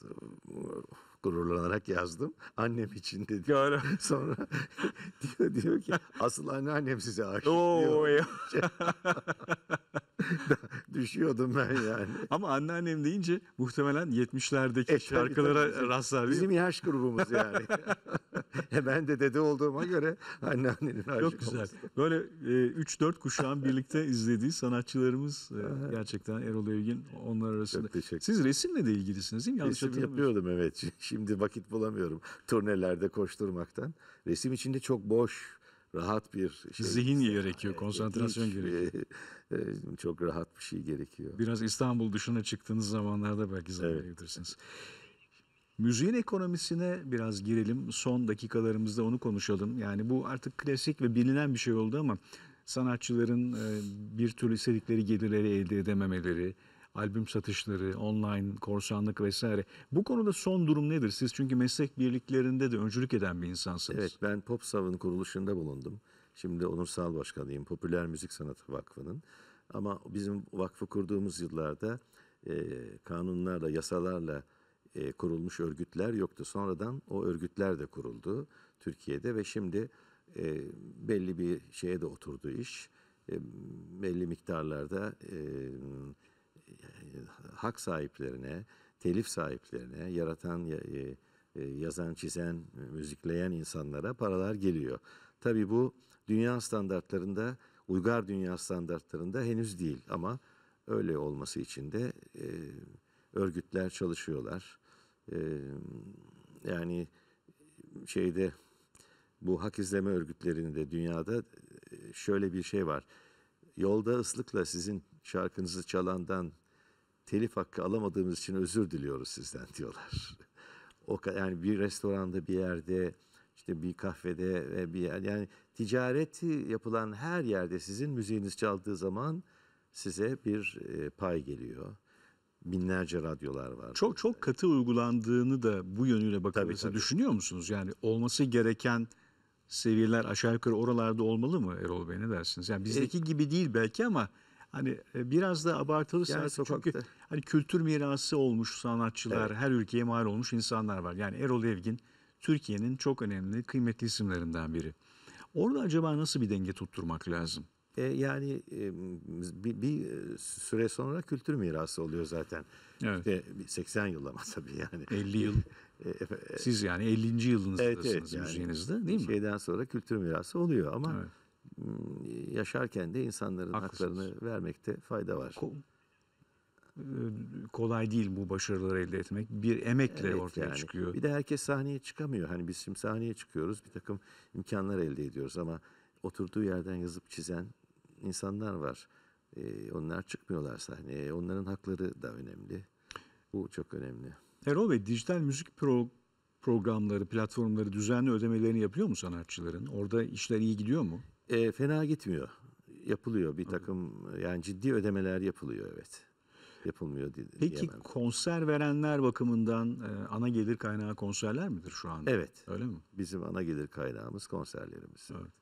uh, gururlanarak yazdım. Annem için dedi. Yani. Sonra diyor, diyor ki asıl anneannem size aşık Oo, diyor. Düşüyordum ben yani. Ama anneannem deyince muhtemelen 70'lerdeki e, şarkılara tabii, rastlar Bizim yaş grubumuz yani. e, ben de dede olduğuma göre anneannenin aşık Çok güzel. Olması. Böyle e, 3-4 kuşağın birlikte izlediği sanatçılarımız e, gerçekten Erol Evgin onlar arasında. Siz resimle de ilgilisiniz değil mi? Yanlış Resim yapıyordum evet. Şimdi vakit bulamıyorum turnelerde koşturmaktan. Resim içinde çok boş rahat bir şey. Zihin gerekiyor, konsantrasyon e, gerekiyor. e, çok rahat bir şey gerekiyor. Biraz İstanbul dışına çıktığınız zamanlarda belki zannedebilirsiniz. Evet. Müziğin ekonomisine biraz girelim. Son dakikalarımızda onu konuşalım. Yani bu artık klasik ve bilinen bir şey oldu ama sanatçıların e, bir türlü istedikleri gelirleri elde edememeleri, albüm satışları, online, korsanlık vesaire. Bu konuda son durum nedir? Siz çünkü meslek birliklerinde de öncülük eden bir insansınız. Evet ben Pop Sav'ın kuruluşunda bulundum. Şimdi onursal başkanıyım Popüler Müzik Sanatı Vakfı'nın. Ama bizim vakfı kurduğumuz yıllarda e, kanunlarla, yasalarla e, kurulmuş örgütler yoktu. Sonradan o örgütler de kuruldu Türkiye'de ve şimdi e, belli bir şeye de oturdu iş. E, belli miktarlarda e, hak sahiplerine, telif sahiplerine, yaratan, e, e, yazan, çizen, müzikleyen insanlara paralar geliyor. Tabi bu dünya standartlarında, uygar dünya standartlarında henüz değil ama öyle olması için de e, örgütler çalışıyorlar. yani şeyde bu hak izleme örgütlerinde dünyada şöyle bir şey var. Yolda ıslıkla sizin şarkınızı çalandan telif hakkı alamadığımız için özür diliyoruz sizden diyorlar. O yani bir restoranda bir yerde işte bir kafede ve bir yer yani ticareti yapılan her yerde sizin müziğiniz çaldığı zaman size bir e, pay geliyor. Binlerce radyolar var. Çok çok katı uygulandığını da bu yönüyle bakılırsa düşünüyor musunuz? Yani olması gereken seviyeler aşağı yukarı oralarda olmalı mı Erol Bey ne dersiniz? Yani bizdeki e, gibi değil belki ama Hani e, biraz da abartılırsa yani sokakta. çünkü hani kültür mirası olmuş sanatçılar, evet. her ülkeye mal olmuş insanlar var. Yani Erol Evgin Türkiye'nin çok önemli, kıymetli isimlerinden biri. Orada acaba nasıl bir denge tutturmak lazım? E, yani e, bir, bir süre sonra kültür mirası oluyor zaten. Evet. İşte 80 yıl ama tabii yani. 50 yıl. E, e, Siz yani 50. yılınızdasınız evet, evet, yani, değil mi? Şeyden sonra kültür mirası oluyor ama evet. Hmm, yaşarken de insanların Haklısınız. haklarını vermekte fayda var. Ko- e, kolay değil bu başarıları elde etmek. Bir emekle evet, ortaya yani. çıkıyor. Bir de herkes sahneye çıkamıyor. Hani biz şimdi sahneye çıkıyoruz bir takım imkanlar elde ediyoruz ama oturduğu yerden yazıp çizen insanlar var. Ee, onlar çıkmıyorlar sahneye. Onların hakları da önemli. Bu çok önemli. Erol Bey dijital müzik pro programları, platformları düzenli ödemelerini yapıyor mu sanatçıların? Orada işler iyi gidiyor mu? E, fena gitmiyor. Yapılıyor bir takım yani ciddi ödemeler yapılıyor evet. Yapılmıyor diye. Peki diyemem. konser verenler bakımından e, ana gelir kaynağı konserler midir şu anda? Evet. Öyle mi? Bizim ana gelir kaynağımız konserlerimiz. Evet.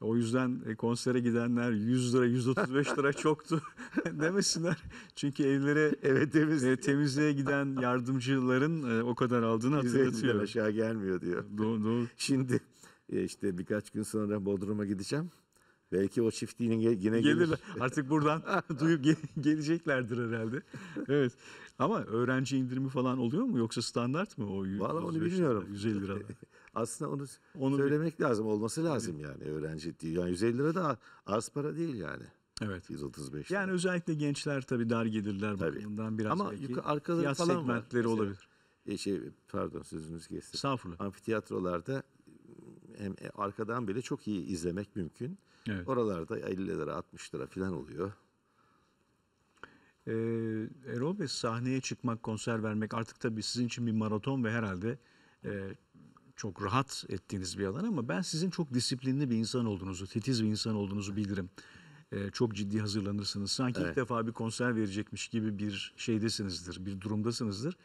O yüzden e, konsere gidenler 100 lira 135 lira çoktu demesinler. Çünkü evlere evet temiz. E, temizliğe giden yardımcıların e, o kadar aldığını hatırlatıyor. aşağı gelmiyor diyor. Doğru, doğru. Şimdi e işte birkaç gün sonra Bodrum'a gideceğim. Belki o çift yine, yine gelir. gelir. Artık buradan duyup geleceklerdir herhalde. Evet. Ama öğrenci indirimi falan oluyor mu yoksa standart mı o? Valla onu bilmiyorum. 150 lira. Aslında onu, onu söylemek bir... lazım. Olması lazım yani öğrenci değil. Yani 150 lira da az para değil yani. Evet. 135 lira. Yani özellikle gençler tabii dar gelirler tabii. bakımından biraz Ama belki. Ama arkaları falan segmentleri var. olabilir. E şey, pardon sözünüzü kestim. Estağfurullah. Amfiteyatrolarda hem e, arkadan bile çok iyi izlemek mümkün. Evet. Oralarda 50 lira 60 lira falan oluyor. Ee, Erol Bey sahneye çıkmak, konser vermek artık tabii sizin için bir maraton ve herhalde e, çok rahat ettiğiniz bir alan ama ben sizin çok disiplinli bir insan olduğunuzu, titiz bir insan olduğunuzu bilirim. Ee, çok ciddi hazırlanırsınız. Sanki evet. ilk defa bir konser verecekmiş gibi bir şeydesinizdir, bir durumdasınızdır.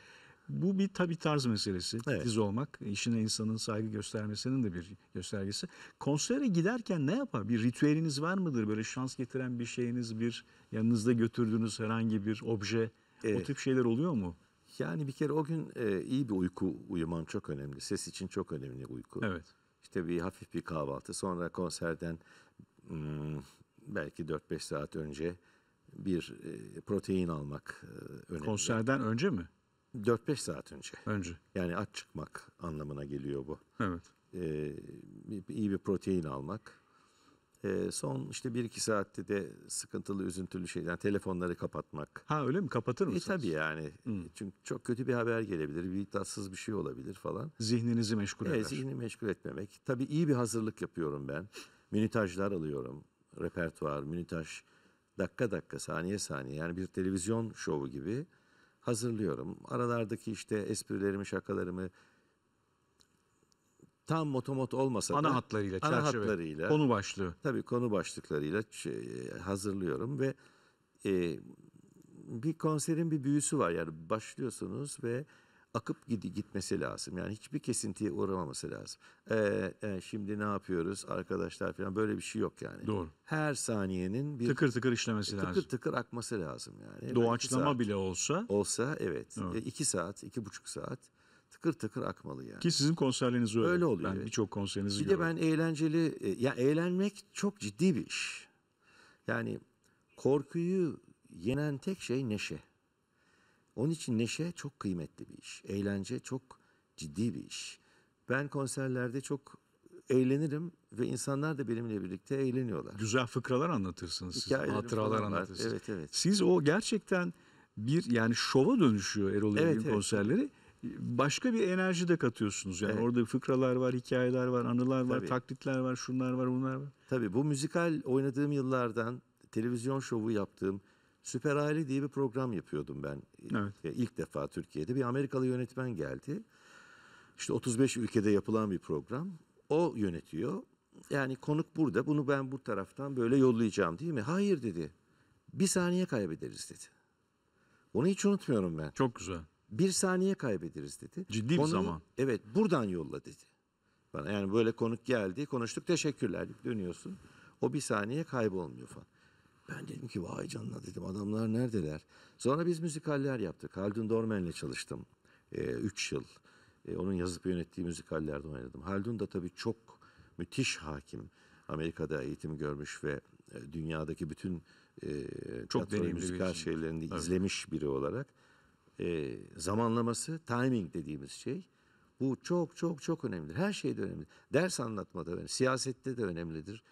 Bu bir tabi tarz meselesi. Evet. Diz olmak, işine insanın saygı göstermesinin de bir göstergesi. Konsere giderken ne yapar? Bir ritüeliniz var mıdır? Böyle şans getiren bir şeyiniz, bir yanınızda götürdüğünüz herhangi bir obje, evet. o tip şeyler oluyor mu? Yani bir kere o gün e, iyi bir uyku uyumam çok önemli. Ses için çok önemli uyku. Evet. İşte bir hafif bir kahvaltı. Sonra konserden hmm, belki 4-5 saat önce bir e, protein almak e, önemli. Konserden önce mi? 4-5 saat önce. Önce. Yani aç çıkmak anlamına geliyor bu. Evet. Ee, iyi bir protein almak. Ee, son işte 1-2 saatte de sıkıntılı, üzüntülü şeyler, telefonları kapatmak. Ha öyle mi? Kapatır e, mısınız? E tabii yani. Hmm. E, çünkü çok kötü bir haber gelebilir, bir tatsız bir şey olabilir falan. Zihninizi meşgul e, eder. E, zihni meşgul etmemek. Tabii iyi bir hazırlık yapıyorum ben. Minitajlar alıyorum. Repertuar, minitaj dakika dakika, saniye saniye. Yani bir televizyon şovu gibi hazırlıyorum. Aralardaki işte esprilerimi, şakalarımı tam motomot olmasa ana da hatlarıyla, ana çerçeve, hatlarıyla, konu başlığı. Tabii konu başlıklarıyla şey, e, hazırlıyorum ve e, bir konserin bir büyüsü var. Yani başlıyorsunuz ve akıp gidi gitmesi lazım. Yani hiçbir kesintiye uğramaması lazım. Ee, e, şimdi ne yapıyoruz arkadaşlar falan böyle bir şey yok yani. Doğru. Her saniyenin bir tıkır tıkır işlemesi e, lazım. Tıkır tıkır akması lazım yani. Doğaçlama saat, bile olsa. Olsa evet. evet. E, iki saat, iki buçuk saat tıkır tıkır akmalı yani. Ki sizin konserleriniz öyle. Öyle oluyor. Ben birçok konserinizi Bir görüyorum. de ben eğlenceli, e, ya eğlenmek çok ciddi bir iş. Yani korkuyu yenen tek şey neşe. Onun için neşe çok kıymetli bir iş. Eğlence çok ciddi bir iş. Ben konserlerde çok eğlenirim ve insanlar da benimle birlikte eğleniyorlar. Güzel fıkralar anlatırsınız siz, Hikayelerim hatıralar falan var. anlatırsınız. Evet evet. Siz o gerçekten bir yani şova dönüşüyor Erol Evet, evet. konserleri. Başka bir enerji de katıyorsunuz. Yani Evet. orada fıkralar var, hikayeler var, anılar var, Tabii. taklitler var, şunlar var, bunlar var. Tabii bu müzikal oynadığım yıllardan televizyon şovu yaptığım Süper Aile diye bir program yapıyordum ben. Evet. İlk defa Türkiye'de bir Amerikalı yönetmen geldi. İşte 35 ülkede yapılan bir program. O yönetiyor. Yani konuk burada. Bunu ben bu taraftan böyle yollayacağım değil mi? Hayır dedi. Bir saniye kaybederiz dedi. Onu hiç unutmuyorum ben. Çok güzel. Bir saniye kaybederiz dedi. Ciddi bir zaman. Evet buradan yolla dedi. Bana yani böyle konuk geldi. Konuştuk teşekkürler. Dönüyorsun. O bir saniye kaybolmuyor falan. Ben dedim ki vay canına dedim adamlar neredeler? Sonra biz müzikaller yaptık. Haldun Dormen'le çalıştım. ee, üç yıl. Ee, onun yazıp yönettiği müzikallerde oynadım. Haldun da tabii çok müthiş hakim. Amerika'da eğitim görmüş ve e, dünyadaki bütün e, çok deneyimli müzikal şeylerini evet. izlemiş biri olarak e, zamanlaması timing dediğimiz şey bu çok çok çok önemlidir. Her şeyde önemlidir. Ders anlatmada önemli, siyasette de önemlidir.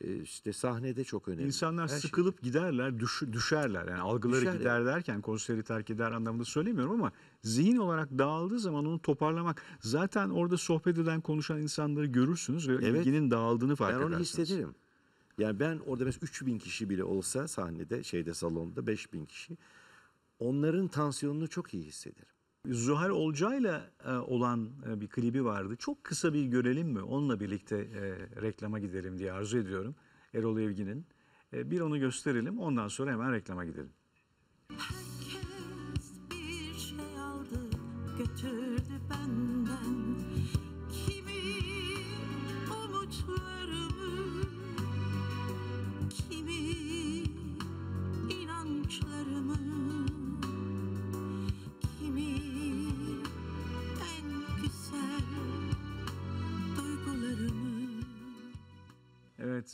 E, işte sahnede çok önemli. İnsanlar Her şey- sıkılıp şey. giderler, düş, düşerler. Yani algıları Düşer, gider evet. derken konseri terk eder anlamında söylemiyorum ama zihin olarak dağıldığı zaman onu toparlamak. Zaten orada sohbet eden, konuşan insanları görürsünüz ve evet, ilginin dağıldığını fark ben edersiniz. Ben onu hissederim. Yani ben orada mesela 3000 kişi bile olsa sahnede, şeyde salonda 5000 kişi onların tansiyonunu çok iyi hissederim. Zuhal Olcay'la e, olan e, bir klibi vardı. Çok kısa bir görelim mi? Onunla birlikte e, reklama gidelim diye arzu ediyorum. Erol Evgin'in. Bir onu gösterelim ondan sonra hemen reklama gidelim.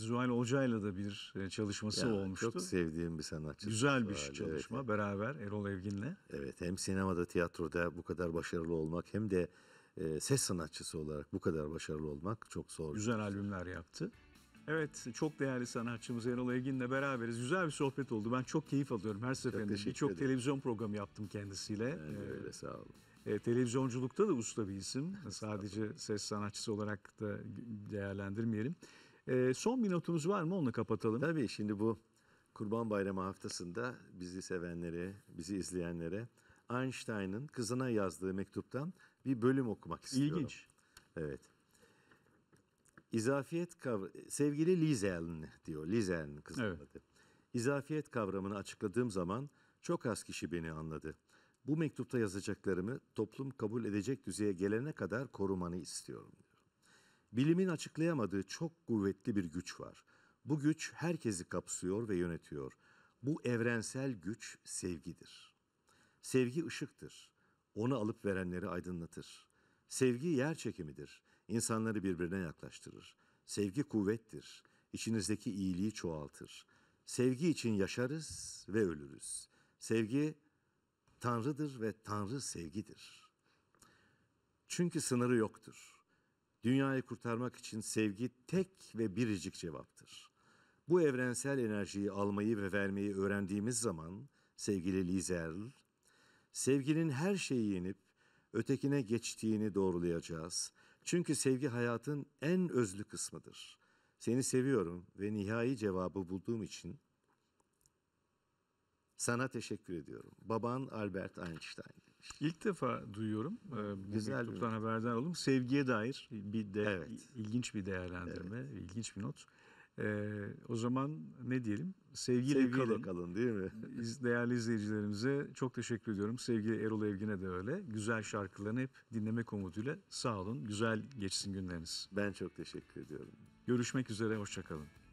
Zuhal Olca'yla da bir e, çalışması ya, olmuştu. Çok sevdiğim bir sanatçı. Güzel bir Zuhal, çalışma evet. beraber Erol Evgin'le. Evet, hem sinemada, tiyatroda bu kadar başarılı olmak hem de e, ses sanatçısı olarak bu kadar başarılı olmak çok zor. Güzel albümler yaptı. Evet, çok değerli sanatçımız Erol Evgin'le beraberiz. Güzel bir sohbet oldu. Ben çok keyif alıyorum her seferinde. Birçok televizyon programı yaptım kendisiyle. Yani ee, öyle, sağ olun. E, televizyonculukta da usta bir isim. Sadece ses sanatçısı olarak da değerlendirmeyelim. E, son bir notunuz var mı? onu kapatalım. Tabii şimdi bu Kurban Bayramı haftasında bizi sevenlere, bizi izleyenlere Einstein'ın kızına yazdığı mektuptan bir bölüm okumak istiyorum. İlginç. Evet. İzafiyet kavramı, sevgili Lizel'in diyor, Lizel'in kızı evet. İzafiyet kavramını açıkladığım zaman çok az kişi beni anladı. Bu mektupta yazacaklarımı toplum kabul edecek düzeye gelene kadar korumanı istiyorum. Bilimin açıklayamadığı çok kuvvetli bir güç var. Bu güç herkesi kapsıyor ve yönetiyor. Bu evrensel güç sevgidir. Sevgi ışıktır. Onu alıp verenleri aydınlatır. Sevgi yer çekimidir. İnsanları birbirine yaklaştırır. Sevgi kuvvettir. İçinizdeki iyiliği çoğaltır. Sevgi için yaşarız ve ölürüz. Sevgi Tanrı'dır ve Tanrı sevgidir. Çünkü sınırı yoktur. Dünyayı kurtarmak için sevgi tek ve biricik cevaptır. Bu evrensel enerjiyi almayı ve vermeyi öğrendiğimiz zaman sevgili Lizel, sevginin her şeyi yenip ötekine geçtiğini doğrulayacağız. Çünkü sevgi hayatın en özlü kısmıdır. Seni seviyorum ve nihai cevabı bulduğum için sana teşekkür ediyorum. Baban Albert Einstein. İlk defa duyuyorum. Ee, Güzel mektuptan bir haberdar oldum. Sevgiye dair bir de evet. ilginç bir değerlendirme, evet. ilginç bir not. Ee, o zaman ne diyelim? Sevgiyle, Sevgiyle kalın. kalın değil mi? Değerli izleyicilerimize çok teşekkür ediyorum. Sevgili Erol Evgin'e de öyle. Güzel şarkılarını hep dinlemek umuduyla sağ olun. Güzel geçsin günleriniz. Ben çok teşekkür ediyorum. Görüşmek üzere, hoşçakalın.